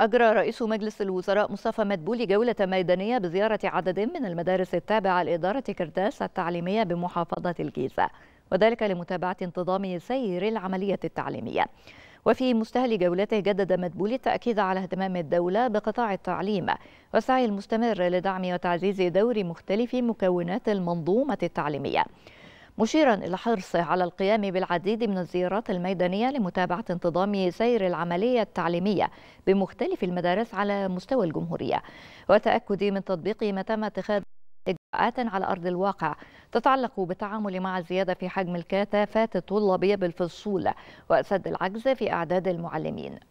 أجرى رئيس مجلس الوزراء مصطفى مدبولي جولة ميدانية بزيارة عدد من المدارس التابعة لإدارة كرداس التعليمية بمحافظة الجيزة وذلك لمتابعة انتظام سير العملية التعليمية وفي مستهل جولته جدد مدبولي التأكيد على اهتمام الدولة بقطاع التعليم والسعي المستمر لدعم وتعزيز دور مختلف مكونات المنظومة التعليمية مشيرا إلى حرصه على القيام بالعديد من الزيارات الميدانية لمتابعة انتظام سير العملية التعليمية بمختلف المدارس على مستوى الجمهورية وتأكد من تطبيق ما تم اتخاذ إجراءات على أرض الواقع تتعلق بالتعامل مع الزيادة في حجم الكثافات الطلابية بالفصول وسد العجز في أعداد المعلمين